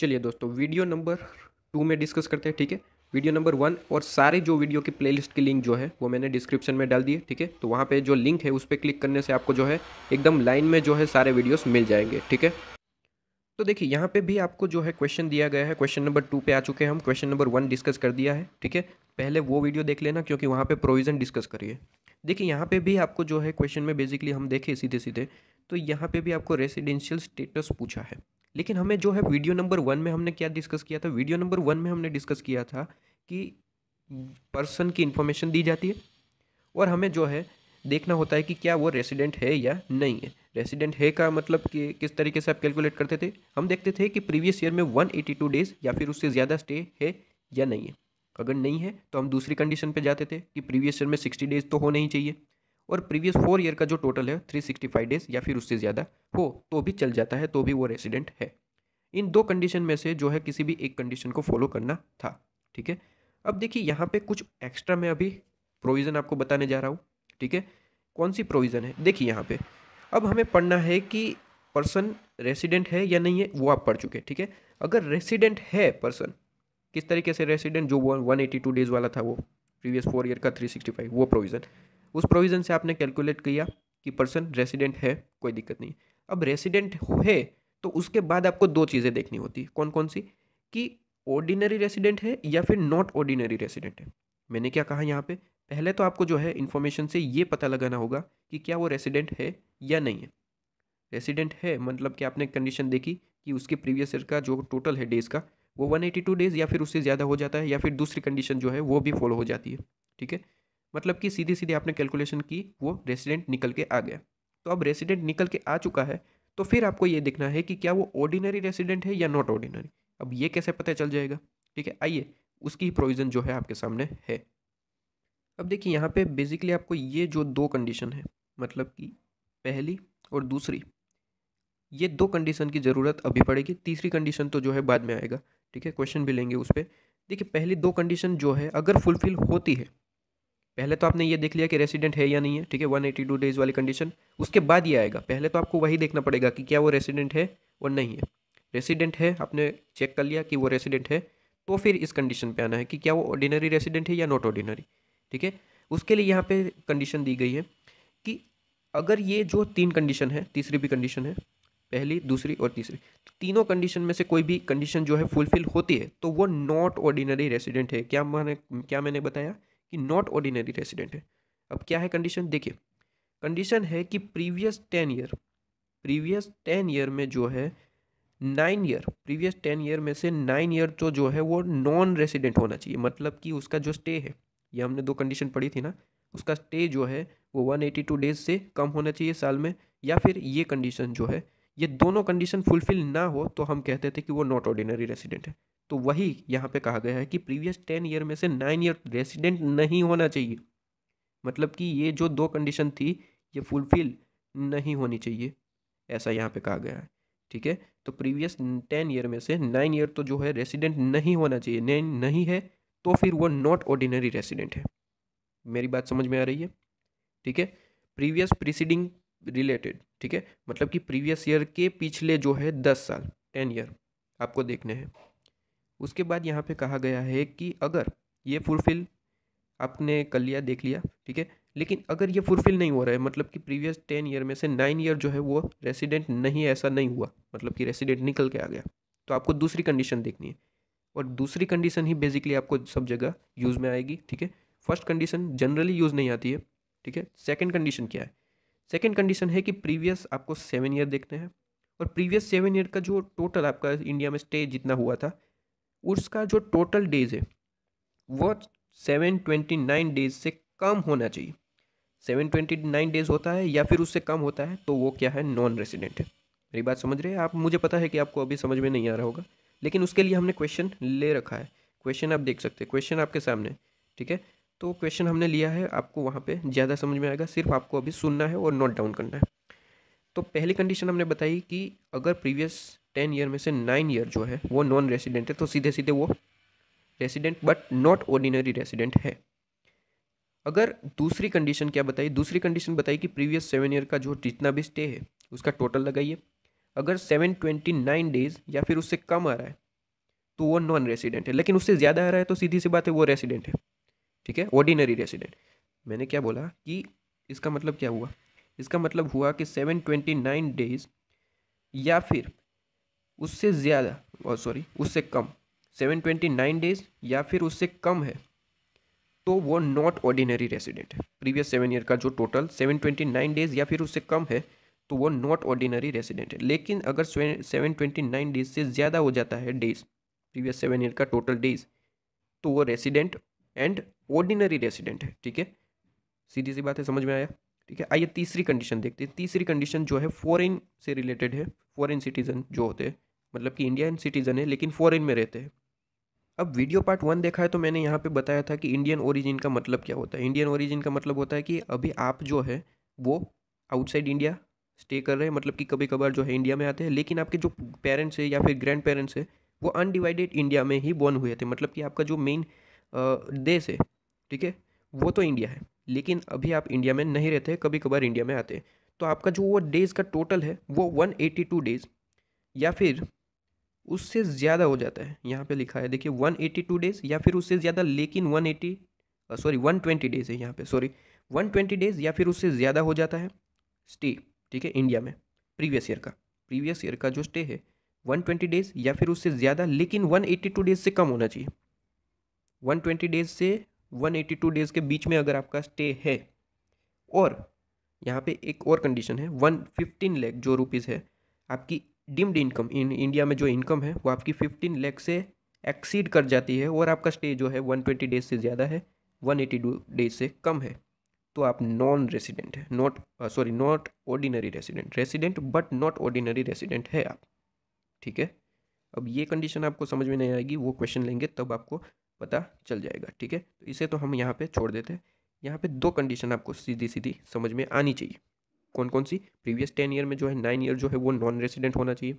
चलिए दोस्तों video number two में डिस्कस करते हैं ठीक है वीडियो नंबर वन और सारे जो वीडियो की प्लेलिस्ट की लिंक जो है वो मैंने डिस्क्रिप्शन में डाल दिए ठीक है तो वहाँ पे जो लिंक है उस पर क्लिक करने से आपको जो है एकदम लाइन में जो है सारे वीडियोस मिल जाएंगे ठीक है तो देखिए यहाँ पे भी आपको जो है क्वेश्चन दिया गया है क्वेश्चन नंबर टू पे आ चुके हैं हम क्वेश्चन नंबर वन डिस्कस कर दिया है ठीक है पहले वो वीडियो देख लेना क्योंकि वहाँ पे प्रोविज़न डिस्कस करिए देखिए यहाँ पे भी आपको जो है क्वेश्चन में बेसिकली हम देखें सीधे सीधे तो यहाँ पर भी आपको रेसिडेंशियल स्टेटस पूछा है लेकिन हमें जो है वीडियो नंबर वन में हमने क्या डिस्कस किया था वीडियो नंबर वन में हमने डिस्कस किया था कि पर्सन की इन्फॉर्मेशन दी जाती है और हमें जो है देखना होता है कि क्या वो रेसिडेंट है या नहीं है रेसिडेंट है का मतलब कि किस तरीके से आप कैलकुलेट करते थे हम देखते थे कि प्रीवियस ईयर में 182 डेज़ या फिर उससे ज़्यादा स्टे है या नहीं है अगर नहीं है तो हम दूसरी कंडीशन पे जाते थे कि प्रीवियस ईयर में सिक्सटी डेज़ तो हो ही चाहिए और प्रीवियस फोर ईयर का जो टोटल है थ्री सिक्सटी फाइव डेज़ या फिर उससे ज़्यादा हो तो भी चल जाता है तो भी वो रेसिडेंट है इन दो कंडीशन में से जो है किसी भी एक कंडीशन को फॉलो करना था ठीक है अब देखिए यहाँ पे कुछ एक्स्ट्रा मैं अभी प्रोविज़न आपको बताने जा रहा हूँ ठीक है कौन सी प्रोविज़न है देखिए यहाँ पे अब हमें पढ़ना है कि पर्सन रेसिडेंट है या नहीं है वो आप पढ़ चुके हैं ठीक है अगर रेसिडेंट है पर्सन किस तरीके से रेसिडेंट जो वन एटी टू डेज़ वाला था वो प्रीवियस फोर ईयर का थ्री सिक्सटी फाइव वो प्रोविज़न उस प्रोविज़न से आपने कैलकुलेट किया कि पर्सन रेसिडेंट है कोई दिक्कत नहीं अब रेसिडेंट है तो उसके बाद आपको दो चीज़ें देखनी होती है कौन कौन सी कि ऑर्डिनरी रेसिडेंट है या फिर नॉट ऑर्डिनरी रेसिडेंट है मैंने क्या कहा यहाँ पे पहले तो आपको जो है इन्फॉर्मेशन से ये पता लगाना होगा कि क्या वो रेसिडेंट है या नहीं है रेसिडेंट है मतलब कि आपने कंडीशन देखी कि उसके प्रीवियस ईयर का जो टोटल है डेज़ का वो 182 डेज़ या फिर उससे ज़्यादा हो जाता है या फिर दूसरी कंडीशन जो है वो भी फॉलो हो जाती है ठीक है मतलब कि सीधे सीधे आपने कैलकुलेशन की वो रेसिडेंट निकल के आ गया तो अब रेसिडेंट निकल के आ चुका है तो फिर आपको ये देखना है कि क्या वो ऑर्डिनरी रेसिडेंट है या नॉट ऑर्डिनरी अब ये कैसे पता चल जाएगा ठीक है आइए उसकी प्रोविज़न जो है आपके सामने है अब देखिए यहाँ पे बेसिकली आपको ये जो दो कंडीशन है मतलब कि पहली और दूसरी ये दो कंडीशन की ज़रूरत अभी पड़ेगी तीसरी कंडीशन तो जो है बाद में आएगा ठीक है क्वेश्चन भी लेंगे उस पर देखिए पहली दो कंडीशन जो है अगर फुलफिल होती है पहले तो आपने ये देख लिया कि रेसिडेंट है या नहीं है ठीक है वन एटी टू डेज़ वाली कंडीशन उसके बाद ये आएगा पहले तो आपको वही देखना पड़ेगा कि क्या वो रेसिडेंट है और नहीं है रेसिडेंट है आपने चेक कर लिया कि वो रेसिडेंट है तो फिर इस कंडीशन पे आना है कि क्या वो ऑर्डिनरी रेसिडेंट है या नॉट ऑर्डिनरी ठीक है उसके लिए यहाँ पे कंडीशन दी गई है कि अगर ये जो तीन कंडीशन है तीसरी भी कंडीशन है पहली दूसरी और तीसरी तो तीनों कंडीशन में से कोई भी कंडीशन जो है फुलफिल होती है तो वो नॉट ऑर्डिनरी रेसिडेंट है क्या मैंने क्या मैंने बताया कि नॉट ऑर्डिनरी रेसिडेंट है अब क्या है कंडीशन देखिए कंडीशन है कि previous ten year previous ten year में जो है nine year previous ten year में से नाइन ईयर तो जो है वो नॉन रेसिडेंट होना चाहिए मतलब कि उसका जो स्टे है ये हमने दो कंडीशन पढ़ी थी ना उसका स्टे जो है वो वन एटी टू डेज से कम होना चाहिए साल में या फिर ये कंडीशन जो है ये दोनों कंडीशन फुलफिल ना हो तो हम कहते थे कि वो नॉट ऑर्डिनरी रेसिडेंट है तो वही यहाँ पे कहा गया है कि प्रीवियस टेन ईयर में से नाइन ईयर रेसिडेंट नहीं होना चाहिए मतलब कि ये जो दो कंडीशन थी ये फुलफिल नहीं होनी चाहिए ऐसा यहाँ पे कहा गया है ठीक है तो प्रीवियस टेन ईयर में से नाइन ईयर तो जो है रेसिडेंट नहीं होना चाहिए नहीं नहीं है तो फिर वो नॉट ऑर्डिनरी रेसिडेंट है मेरी बात समझ में आ रही है ठीक है प्रीवियस प्रीसीडिंग रिलेटेड ठीक है मतलब कि प्रीवियस ईयर के पिछले जो है दस साल टेन ईयर आपको देखने हैं उसके बाद यहाँ पे कहा गया है कि अगर ये फुलफिल आपने कर लिया देख लिया ठीक है लेकिन अगर ये फुलफिल नहीं हो रहा है मतलब कि प्रीवियस टेन ईयर में से नाइन ईयर जो है वो रेसिडेंट नहीं ऐसा नहीं हुआ मतलब कि रेसिडेंट निकल के आ गया तो आपको दूसरी कंडीशन देखनी है और दूसरी कंडीशन ही बेसिकली आपको सब जगह यूज़ में आएगी ठीक है फर्स्ट कंडीशन जनरली यूज़ नहीं आती है ठीक है सेकेंड कंडीशन क्या है सेकेंड कंडीशन है कि प्रीवियस आपको सेवन ईयर देखने हैं और प्रीवियस सेवन ईयर का जो टोटल आपका इंडिया में स्टे जितना हुआ था उसका जो टोटल डेज है वो सेवन ट्वेंटी नाइन डेज से कम होना चाहिए सेवन ट्वेंटी नाइन डेज होता है या फिर उससे कम होता है तो वो क्या है नॉन रेसिडेंट है मेरी बात समझ रहे हैं आप मुझे पता है कि आपको अभी समझ में नहीं आ रहा होगा लेकिन उसके लिए हमने क्वेश्चन ले रखा है क्वेश्चन आप देख सकते हैं क्वेश्चन आपके सामने ठीक है तो क्वेश्चन हमने लिया है आपको वहाँ पे ज़्यादा समझ में आएगा सिर्फ आपको अभी सुनना है और नोट डाउन करना है तो पहली कंडीशन हमने बताई कि अगर प्रीवियस टेन ईयर में से नाइन ईयर जो है वो नॉन रेसिडेंट है तो सीधे सीधे वो resident but not ordinary resident है अगर दूसरी कंडीशन क्या बताई दूसरी कंडीशन बताई कि प्रीवियस सेवन ईयर का जो जितना भी स्टे है उसका टोटल लगाइए अगर सेवन ट्वेंटी नाइन डेज या फिर उससे कम आ रहा है तो वो नॉन रेसिडेंट है लेकिन उससे ज़्यादा आ रहा है तो सीधी सी बात है वो रेसिडेंट है ठीक है ऑर्डिनरी रेसिडेंट मैंने क्या बोला कि इसका मतलब क्या हुआ इसका मतलब हुआ कि सेवन ट्वेंटी नाइन डेज या फिर उससे ज़्यादा और सॉरी उससे कम सेवन ट्वेंटी नाइन डेज या फिर उससे कम है तो वो नॉट ऑर्डिनरी रेसिडेंट है प्रीवियस सेवन ईयर का जो total seven twenty nine days या फिर उससे कम है तो वो नॉट ऑर्डिनरी रेसिडेंट है लेकिन अगर सेवन ट्वेंटी नाइन डेज से ज़्यादा हो जाता है डेज प्रीवियस सेवन ईयर का टोटल डेज तो वो रेसिडेंट एंड ऑर्डिनरी रेसिडेंट है ठीक है सीधी सी बात है समझ में आया ठीक है आइए तीसरी कंडीशन देखते हैं तीसरी कंडीशन जो है फॉरेन से रिलेटेड है फॉरेन सिटीजन जो होते हैं मतलब कि इंडियन सिटीजन है लेकिन फॉरेन में रहते हैं अब वीडियो पार्ट वन देखा है तो मैंने यहाँ पे बताया था कि इंडियन ओरिजिन का मतलब क्या होता है इंडियन ओरिजिन का मतलब होता है कि अभी आप जो है वो आउटसाइड इंडिया स्टे कर रहे हैं मतलब कि कभी कभार जो है इंडिया में आते हैं लेकिन आपके जो पेरेंट्स हैं या फिर ग्रैंड पेरेंट्स है वो अनडिवाइडेड इंडिया में ही बॉर्न हुए थे मतलब कि आपका जो मेन देश है ठीक है वो तो इंडिया है लेकिन अभी आप इंडिया में नहीं रहते कभी कभार इंडिया में आते हैं तो आपका जो वो डेज़ का टोटल है वो वन एटी टू डेज़ या फिर उससे ज़्यादा हो जाता है यहाँ पे लिखा है देखिए वन एटी टू डेज़ या फिर उससे ज़्यादा लेकिन one eighty sorry one twenty days है यहाँ पे सॉरी वन ट्वेंटी डेज़ या फिर उससे ज़्यादा हो जाता है स्टे ठीक है इंडिया में प्रीवियस ईयर का प्रीवियस ईयर का जो स्टे है 120 डेज या फिर उससे ज़्यादा लेकिन 182 डेज से कम होना चाहिए 120 डेज से 182 डेज के बीच में अगर आपका स्टे है और यहाँ पे एक और कंडीशन है वन फिफ्टीन लैख जो रुपीज़ है आपकी डिम्ड इनकम इन इंडिया में जो इनकम है वो आपकी फिफ्टीन लैख से एक्सीड कर जाती है और आपका स्टे जो है वन ट्वेंटी डेज से ज़्यादा है वन एटी डेज से कम है तो आप नॉन रेसिडेंट है not sorry not ordinary resident resident but not ordinary resident है आप ठीक है अब ये कंडीशन आपको समझ में नहीं आएगी वो क्वेश्चन लेंगे तब आपको पता चल जाएगा ठीक है तो इसे तो हम यहाँ पे छोड़ देते हैं यहाँ पे दो कंडीशन आपको सीधी सीधी समझ में आनी चाहिए कौन कौन सी प्रीवियस टेन ईयर में जो है नाइन ईयर जो है वो नॉन रेसिडेंट होना चाहिए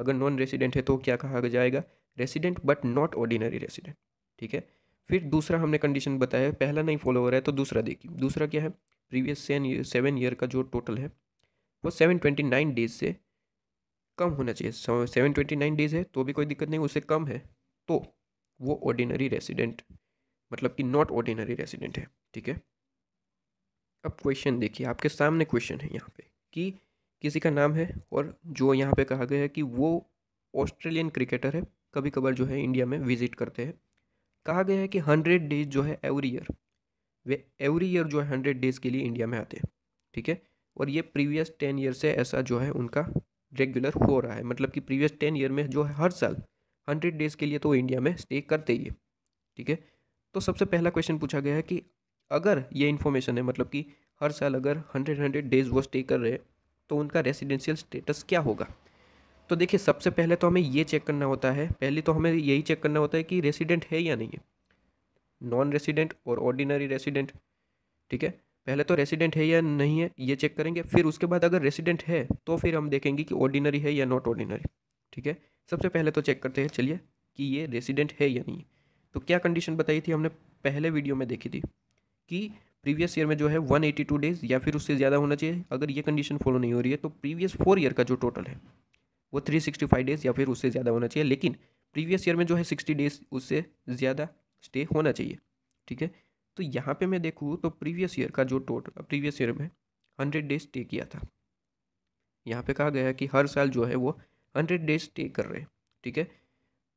अगर नॉन रेसिडेंट है तो क्या कहा जाएगा resident but not ordinary resident ठीक है फिर दूसरा हमने कंडीशन बताया पहला नहीं फॉलो हो रहा है तो दूसरा देखिए दूसरा क्या है प्रीवियस सेवन सेवन ईयर का जो टोटल है वो सेवन ट्वेंटी नाइन डेज से कम होना चाहिए सेवन ट्वेंटी नाइन डेज है तो भी कोई दिक्कत नहीं उससे कम है तो वो ऑर्डिनरी रेसिडेंट मतलब कि नॉट ऑर्डिनरी रेसिडेंट है ठीक है अब क्वेश्चन देखिए आपके सामने क्वेश्चन है यहाँ पे कि किसी का नाम है और जो यहाँ पे कहा गया है कि वो ऑस्ट्रेलियन क्रिकेटर है कभी कभार जो है इंडिया में विजिट करते हैं कहा गया है कि हंड्रेड डेज जो है एवरी ईयर वे एवरी ईयर जो है हंड्रेड डेज के लिए इंडिया में आते हैं ठीक है और ये प्रीवियस टेन ईयर से ऐसा जो है उनका रेगुलर हो रहा है मतलब कि प्रीवियस टेन ईयर में जो है हर साल हंड्रेड डेज के लिए तो इंडिया में स्टे करते ही है ठीक है तो सबसे पहला क्वेश्चन पूछा गया है कि अगर ये इन्फॉर्मेशन है मतलब कि हर साल अगर हंड्रेड हंड्रेड डेज वो स्टे कर रहे हैं तो उनका रेसिडेंशियल स्टेटस क्या होगा तो देखिए सबसे पहले तो हमें ये चेक करना होता है पहले तो हमें यही चेक करना होता है कि रेसिडेंट है या नहीं है नॉन रेसिडेंट और ऑर्डिनरी रेसिडेंट ठीक है पहले तो रेसिडेंट है या नहीं है ये चेक करेंगे फिर उसके बाद अगर रेसिडेंट है तो फिर हम देखेंगे कि ऑर्डिनरी है या नॉट ऑर्डिनरी ठीक है सबसे पहले तो चेक करते हैं चलिए कि ये रेसिडेंट है या नहीं तो क्या कंडीशन बताई थी हमने पहले वीडियो में देखी थी कि प्रीवियस ईयर में जो है 182 डेज़ या फिर उससे ज़्यादा होना चाहिए अगर ये कंडीशन फॉलो नहीं हो रही है तो प्रीवियस फोर ईयर का जो टोटल है वो थ्री सिक्सटी फाइव डेज़ या फिर उससे ज़्यादा होना चाहिए लेकिन प्रीवियस ईयर में जो है सिक्सटी डेज़ उससे ज़्यादा स्टे होना चाहिए ठीक है तो यहाँ पे मैं देखूँ तो प्रीवियस ईयर का जो टोटल प्रीवियस ईयर में हंड्रेड डेज स्टे किया था यहाँ पे कहा गया है कि हर साल जो है वो हंड्रेड डेज स्टे कर रहे हैं ठीक है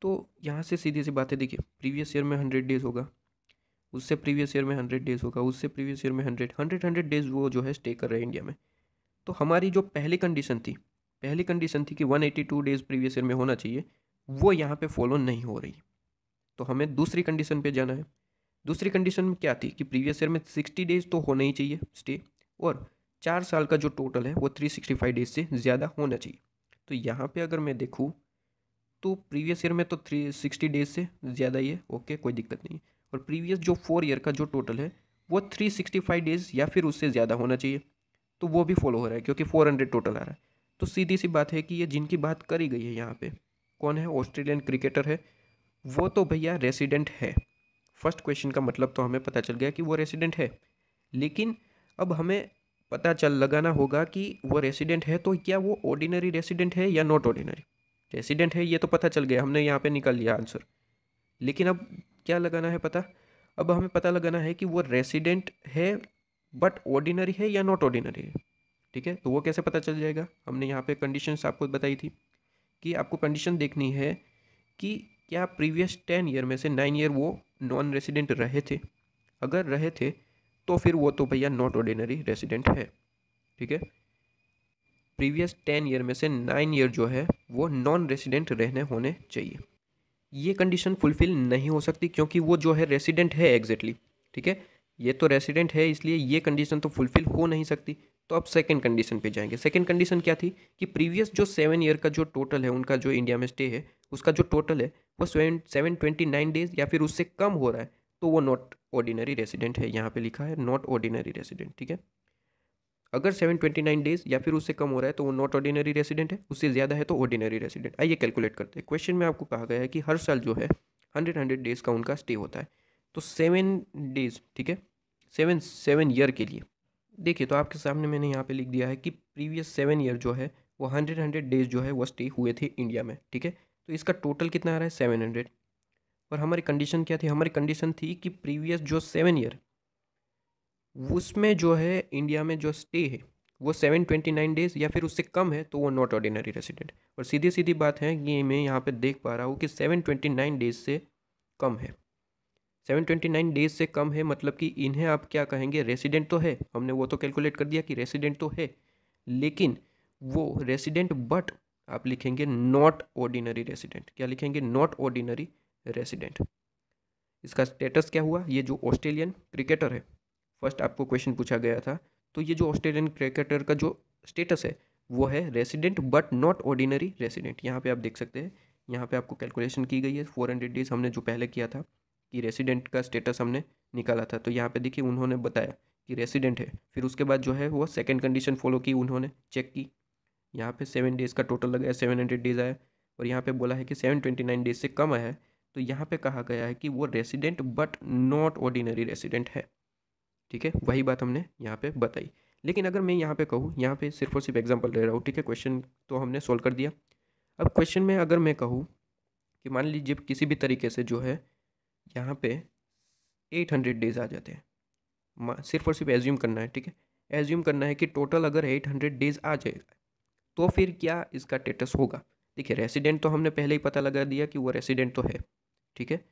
तो यहाँ से सीधी सी बातें देखिए प्रीवियस ईयर में हंड्रेड डेज होगा उससे प्रीवियस ईयर में हंड्रेड डेज होगा उससे प्रीवियस ईयर में हंड्रेड हंड्रेड हंड्रेड डेज वो जो है स्टे कर रहे हैं इंडिया में तो हमारी जो पहली कंडीशन थी पहली कंडीशन थी कि 182 डेज प्रीवियस ईयर में होना चाहिए वो यहाँ पे फॉलो नहीं हो रही तो हमें दूसरी कंडीशन पे जाना है दूसरी कंडीशन में क्या थी कि प्रीवियस ईयर में सिक्सटी डेज तो होना ही चाहिए स्टे और चार साल का जो टोटल है वो थ्री सिक्सटी फाइव डेज से ज़्यादा होना चाहिए तो यहाँ पे अगर मैं देखूँ तो प्रीवियस ईयर में तो थ्री सिक्सटी डेज से ज़्यादा ही है ओके कोई दिक्कत नहीं और प्रीवियस जो फोर ईयर का जो टोटल है वो थ्री सिक्सटी फाइव डेज या फिर उससे ज़्यादा होना चाहिए तो वो भी फॉलो हो रहा है क्योंकि फोर हंड्रेड टोटल आ रहा है तो सीधी सी बात है कि ये जिनकी बात करी गई है यहाँ पे कौन है ऑस्ट्रेलियन क्रिकेटर है वो तो भैया रेसिडेंट है फर्स्ट क्वेश्चन का मतलब तो हमें पता चल गया कि वो रेसिडेंट है लेकिन अब हमें पता चल लगाना होगा कि वो रेसिडेंट है तो क्या वो ऑर्डिनरी रेसिडेंट है या नॉट ऑर्डिनरी रेसिडेंट है ये तो पता चल गया हमने यहाँ पे निकल लिया आंसर लेकिन अब क्या लगाना है पता अब हमें पता लगाना है कि वो रेसिडेंट है बट ऑर्डिनरी है या नॉट ऑर्डिनरी है ठीक है तो वो कैसे पता चल जाएगा हमने यहाँ पे कंडीशंस आपको बताई थी कि आपको कंडीशन देखनी है कि क्या प्रीवियस टेन ईयर में से नाइन ईयर वो नॉन रेसिडेंट रहे थे अगर रहे थे तो फिर वो तो भैया नॉट ऑर्डिनरी रेसिडेंट है ठीक है प्रीवियस टेन ईयर में से नाइन ईयर जो है वो नॉन रेसिडेंट रहने होने चाहिए ये कंडीशन फुलफिल नहीं हो सकती क्योंकि वो जो है रेसिडेंट है एग्जैक्टली exactly, ठीक है ये तो रेसिडेंट है इसलिए ये कंडीशन तो फुलफिल हो नहीं सकती तो आप सेकेंड कंडीशन पे जाएंगे सेकेंड कंडीशन क्या थी कि प्रीवियस जो सेवन ईयर का जो टोटल है उनका जो इंडिया में स्टे है उसका जो टोटल है वो seven seven twenty nine days या फिर उससे कम हो रहा है तो वो नॉट ऑर्डिनरी रेसिडेंट है यहाँ पे लिखा है नॉट ऑर्डिनरी रेसिडेंट ठीक है अगर सेवन ट्वेंटी नाइन डेज या फिर उससे कम हो रहा है तो वो नॉट ऑर्डिनरी रेसिडेंट है उससे ज़्यादा है तो ऑर्डिनरी रेसिडेंट आइए कैलकुलेट करते हैं क्वेश्चन में आपको कहा गया है कि हर साल जो है हंड्रेड हंड्रेड डेज़ का उनका स्टे होता है तो सेवन डेज ठीक है सेवन सेवन ईयर के लिए देखिए तो आपके सामने मैंने यहाँ पे लिख दिया है कि प्रीवियस सेवन ईयर जो है वो हंड्रेड हंड्रेड डेज जो है वो स्टे हुए थे इंडिया में ठीक है तो इसका टोटल कितना आ रहा है सेवन हंड्रेड और हमारी कंडीशन क्या थी हमारी कंडीशन थी कि प्रीवियस जो सेवन ईयर उसमें जो है इंडिया में जो स्टे है वो सेवन ट्वेंटी नाइन डेज या फिर उससे कम है तो वो नॉट ऑर्डिनरी रेसिडेंट और सीधी सीधी बात है कि मैं यहाँ पे देख पा रहा हूँ कि सेवन ट्वेंटी नाइन डेज से कम है 729 डेज से कम है मतलब कि इन्हें आप क्या कहेंगे रेसिडेंट तो है हमने वो तो कैलकुलेट कर दिया कि रेसिडेंट तो है लेकिन वो रेसिडेंट बट आप लिखेंगे नॉट ऑर्डिनरी रेसिडेंट क्या लिखेंगे नॉट ऑर्डिनरी रेसिडेंट इसका स्टेटस क्या हुआ ये जो ऑस्ट्रेलियन क्रिकेटर है फर्स्ट आपको क्वेश्चन पूछा गया था तो ये जो ऑस्ट्रेलियन क्रिकेटर का जो स्टेटस है वो है resident but not ordinary resident यहाँ पे आप देख सकते हैं यहाँ पे आपको कैलकुलेशन की गई है फोर हंड्रेड डेज हमने जो पहले किया था कि रेसिडेंट का स्टेटस हमने निकाला था तो यहाँ पे देखिए उन्होंने बताया कि रेसिडेंट है फिर उसके बाद जो है वो सेकेंड कंडीशन फॉलो की उन्होंने चेक की यहाँ पे सेवन डेज़ का टोटल लगाया सेवन हंड्रेड डेज़ आया और यहाँ पे बोला है कि सेवन ट्वेंटी नाइन डेज से कम आया है तो यहाँ पे कहा गया है कि वो resident but not ordinary resident है ठीक है वही बात हमने यहाँ पे बताई लेकिन अगर मैं यहाँ पे कहूँ यहाँ पे सिर्फ और सिर्फ एग्जाम्पल दे रहा हूँ ठीक है क्वेश्चन तो हमने सोल्व कर दिया अब क्वेश्चन में अगर मैं कहूँ कि मान लीजिए किसी भी तरीके से जो है यहाँ पे एट हंड्रेड डेज़ आ जाते हैं सिर्फ और सिर्फ एज्यूम करना है ठीक है एज्यूम करना है कि टोटल अगर एट हंड्रेड डेज़ आ जाएगा तो फिर क्या इसका टेटस होगा देखिए रेसिडेंट तो हमने पहले ही पता लगा दिया कि वो रेसिडेंट तो है ठीक है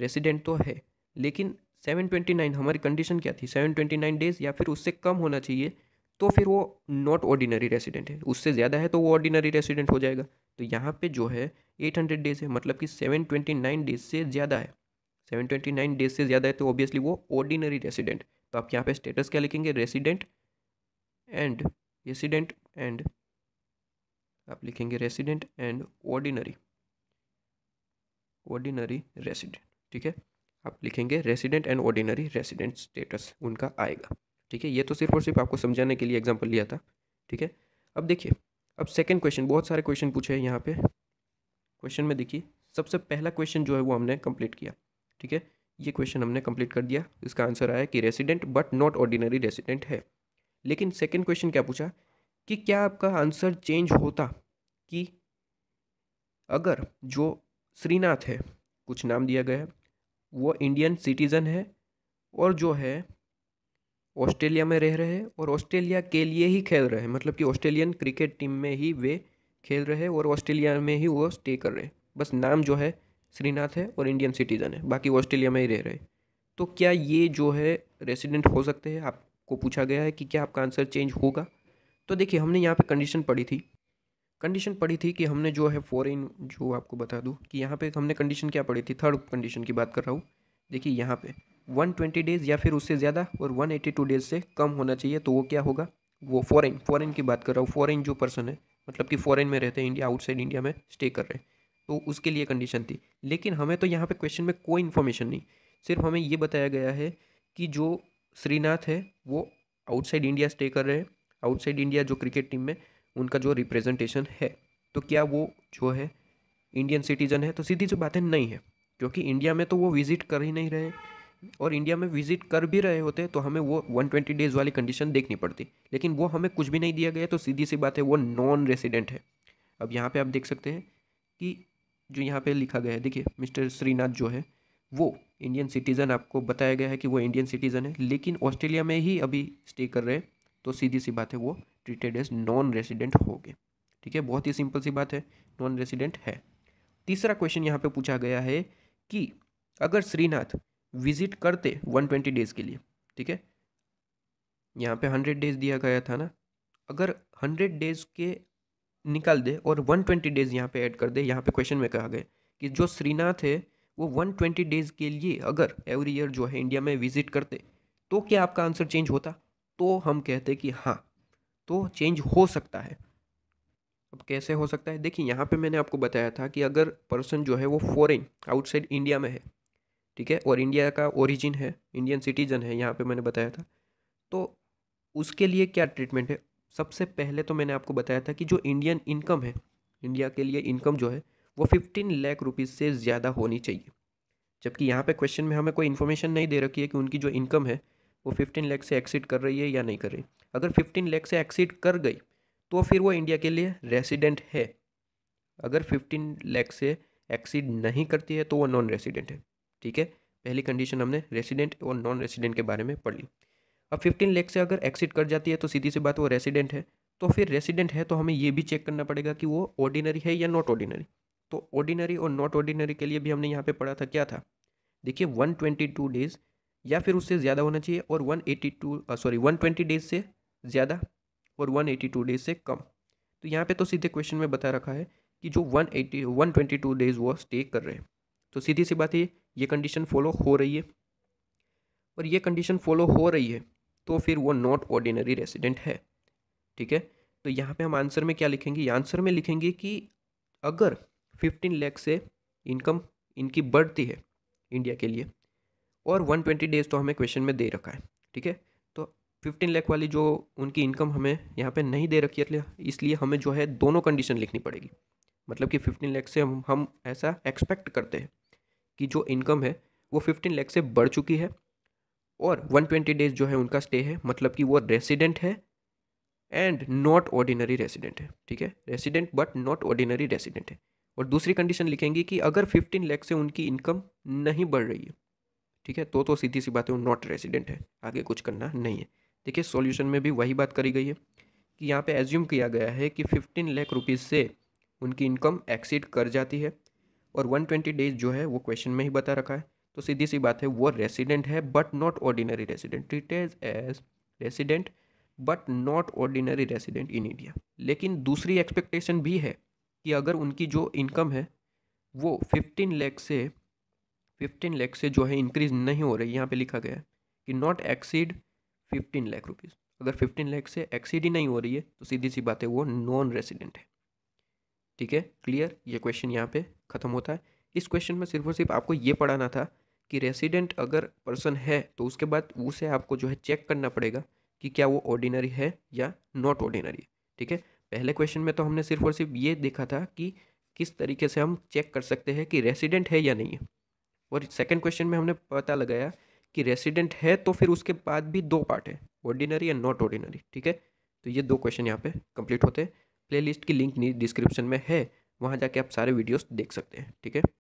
रेसिडेंट तो है लेकिन सेवन ट्वेंटी नाइन हमारी कंडीशन क्या थी सेवन ट्वेंटी नाइन डेज़ या फिर उससे कम होना चाहिए तो फिर वो नॉट ऑर्डिनरी रेसिडेंट है उससे ज़्यादा है तो वो ऑर्डिनरी रेसिडेंट हो जाएगा तो यहाँ पे जो है एट हंड्रेड डेज़ है मतलब कि सेवन ट्वेंटी नाइन डेज़ से ज़्यादा है सेवन ट्वेंटी नाइन डेज से ज़्यादा है तो ऑब्वियसली वो ऑर्डिनरी रेसिडेंट तो आप यहाँ पे स्टेटस क्या लिखेंगे रेसिडेंट एंड रेसिडेंट एंड आप लिखेंगे resident and ordinary ordinary resident ठीक है आप लिखेंगे resident and ordinary resident status उनका आएगा ठीक है ये तो सिर्फ और सिर्फ आपको समझाने के लिए एग्जाम्पल लिया था ठीक है अब देखिए अब सेकेंड क्वेश्चन बहुत सारे क्वेश्चन पूछे हैं यहाँ पे क्वेश्चन में देखिए सबसे पहला क्वेश्चन जो है वो हमने कंप्लीट किया ठीक है ये क्वेश्चन हमने कंप्लीट कर दिया इसका आंसर आया कि resident but not ordinary resident है लेकिन सेकेंड क्वेश्चन क्या पूछा कि क्या आपका आंसर चेंज होता कि अगर जो श्रीनाथ है कुछ नाम दिया गया है वो इंडियन सिटीज़न है और जो है ऑस्ट्रेलिया में रह रहे हैं और ऑस्ट्रेलिया के लिए ही खेल रहे हैं मतलब कि ऑस्ट्रेलियन क्रिकेट टीम में ही वे खेल रहे हैं और ऑस्ट्रेलिया में ही वो स्टे कर रहे हैं बस नाम जो है श्रीनाथ है और इंडियन सिटीज़न है बाकी ऑस्ट्रेलिया में ही रह रहे तो क्या ये जो है रेसिडेंट हो सकते हैं आपको पूछा गया है कि क्या आपका आंसर चेंज होगा तो देखिए हमने यहाँ पे कंडीशन पढ़ी थी कंडीशन पढ़ी थी कि हमने जो है फॉरेन जो आपको बता दूँ कि यहाँ पे हमने कंडीशन क्या पढ़ी थी थर्ड कंडीशन की बात कर रहा हूँ देखिए यहाँ पे ट्वेंटी डेज़ या फिर उससे ज़्यादा और वन टू डेज़ से कम होना चाहिए तो वो क्या होगा वो फॉरेन फॉरेन की बात कर रहा हूँ फॉरेन जो पर्सन है मतलब कि फॉरेन में रहते हैं इंडिया आउटसाइड इंडिया में स्टे कर रहे हैं तो उसके लिए कंडीशन थी लेकिन हमें तो यहाँ पे क्वेश्चन में कोई इन्फॉर्मेशन नहीं सिर्फ हमें ये बताया गया है कि जो श्रीनाथ है वो आउटसाइड इंडिया स्टे कर रहे हैं आउटसाइड इंडिया जो क्रिकेट टीम में उनका जो रिप्रेजेंटेशन है तो क्या वो जो है इंडियन सिटीजन है तो सीधी जो बातें नहीं है क्योंकि इंडिया में तो वो विज़िट कर ही नहीं रहे और इंडिया में विज़िट कर भी रहे होते तो हमें वो 120 डेज़ वाली कंडीशन देखनी पड़ती लेकिन वो हमें कुछ भी नहीं दिया गया तो सीधी सी बात है वो नॉन रेसिडेंट है अब यहाँ पे आप देख सकते हैं कि जो यहाँ पे लिखा गया है देखिए मिस्टर श्रीनाथ जो है वो इंडियन सिटीज़न आपको बताया गया है कि वो इंडियन सिटीज़न है लेकिन ऑस्ट्रेलिया में ही अभी स्टे कर रहे हैं तो सीधी सी बात है वो ट्रीटेड एज नॉन रेसिडेंट हो गए ठीक है बहुत ही सिंपल सी बात है नॉन रेसिडेंट है तीसरा क्वेश्चन यहाँ पे पूछा गया है कि अगर श्रीनाथ विजिट करते ट्वेंटी डेज़ के लिए ठीक है यहाँ पे हंड्रेड डेज़ दिया गया था ना अगर हंड्रेड डेज़ के निकाल दे और 120 डेज़ यहाँ पे ऐड कर दे यहाँ पे क्वेश्चन में कहा गया कि जो श्रीनाथ है वो 120 डेज़ के लिए अगर एवरी ईयर जो है इंडिया में विजिट करते तो क्या आपका आंसर चेंज होता तो हम कहते कि हाँ तो चेंज हो सकता है अब कैसे हो सकता है देखिए यहाँ पे मैंने आपको बताया था कि अगर पर्सन जो है वो फॉरेन आउटसाइड इंडिया में है ठीक है और इंडिया का ओरिजिन है इंडियन सिटीजन है यहाँ पे मैंने बताया था तो उसके लिए क्या ट्रीटमेंट है सबसे पहले तो मैंने आपको बताया था कि जो इंडियन इनकम है इंडिया के लिए इनकम जो है वो फिफ्टीन लाख रुपीज़ से ज़्यादा होनी चाहिए जबकि यहाँ पे क्वेश्चन में हमें कोई इन्फॉर्मेशन नहीं दे रखी है कि उनकी जो इनकम है वो फिफ्टीन लैख से एक्सीड कर रही है या नहीं कर रही अगर फिफ्टीन लैख से एक्सीड कर गई तो फिर वो इंडिया के लिए रेसिडेंट है अगर फिफ्टीन लैख से एक्सीड नहीं करती है तो वो नॉन रेसिडेंट है ठीक है पहली कंडीशन हमने रेसिडेंट और नॉन रेसिडेंट के बारे में पढ़ ली अब फिफ्टीन लेख से अगर एक्सिट कर जाती है तो सीधी सी बात वो रेसिडेंट है तो फिर रेसिडेंट है तो हमें ये भी चेक करना पड़ेगा कि वो ऑर्डिनरी है या नॉट ऑर्डिनरी तो ऑर्डिनरी और नॉट ऑर्डिनरी के लिए भी हमने यहाँ पे पढ़ा था क्या था देखिए 122 डेज़ या फिर उससे ज़्यादा होना चाहिए और 182 सॉरी 120 डेज़ से ज़्यादा और 182 डेज़ से कम तो यहाँ पे तो सीधे क्वेश्चन में बता रखा है कि जो 180 122 डेज़ वो स्टे कर रहे हैं तो सीधी सी बात है ये कंडीशन फॉलो हो रही है और ये कंडीशन फॉलो हो रही है तो फिर वो नॉट ऑर्डिनरी रेसिडेंट है ठीक है तो यहाँ पे हम आंसर में क्या लिखेंगे आंसर में लिखेंगे कि अगर फिफ्टीन लैख से इनकम इनकी बढ़ती है इंडिया के लिए और वन ट्वेंटी डेज़ तो हमें क्वेश्चन में दे रखा है ठीक है तो फिफ्टीन लैख वाली जो उनकी इनकम हमें यहाँ पे नहीं दे रखी है इसलिए हमें जो है दोनों कंडीशन लिखनी पड़ेगी मतलब कि फिफ्टीन लैख से हम हम ऐसा एक्सपेक्ट करते हैं कि जो इनकम है वो फिफ्टीन लैख से बढ़ चुकी है और 120 डेज जो है उनका स्टे है मतलब कि वो रेसिडेंट है एंड नॉट ऑर्डिनरी रेसिडेंट है ठीक है resident but not ordinary resident है और दूसरी कंडीशन लिखेंगे कि अगर 15 लाख से उनकी इनकम नहीं बढ़ रही है ठीक है तो तो सीधी सी बात है वो नॉट रेसिडेंट है आगे कुछ करना नहीं है देखिए सॉल्यूशन में भी वही बात करी गई है कि यहाँ पे एज्यूम किया गया है कि 15 लाख रुपीज़ से उनकी इनकम एक्सीड कर जाती है और 120 डेज जो है वो क्वेश्चन में ही बता रखा है तो सीधी सी बात है वो रेसिडेंट है but not ordinary resident treat as as resident but not ordinary resident in India लेकिन दूसरी एक्सपेक्टेशन भी है कि अगर उनकी जो इनकम है वो फिफ्टीन लैख से फिफ्टीन लैख से जो है इंक्रीज नहीं हो रही यहाँ पे लिखा गया है कि not exceed fifteen lakh rupees अगर फिफ्टीन लैख से एक्सीड ही नहीं हो रही है तो सीधी सी बात है वो नॉन रेसिडेंट है ठीक है क्लियर ये क्वेश्चन यहाँ पे ख़त्म होता है इस क्वेश्चन में सिर्फ और सिर्फ आपको ये पढ़ाना था कि रेसिडेंट अगर पर्सन है तो उसके बाद उसे आपको जो है चेक करना पड़ेगा कि क्या वो ऑर्डिनरी है या नॉट ऑर्डिनरी ठीक है पहले क्वेश्चन में तो हमने सिर्फ और सिर्फ ये देखा था कि किस तरीके से हम चेक कर सकते हैं कि रेसिडेंट है या नहीं है और सेकेंड क्वेश्चन में हमने पता लगाया कि रेसिडेंट है तो फिर उसके बाद भी दो पार्ट है ऑर्डिनरी या नॉट ऑर्डिनरी ठीक है तो ये दो क्वेश्चन यहाँ पे कंप्लीट होते हैं प्लेलिस्ट की लिंक डिस्क्रिप्शन में है वहाँ जाके आप सारे वीडियोस देख सकते हैं ठीक है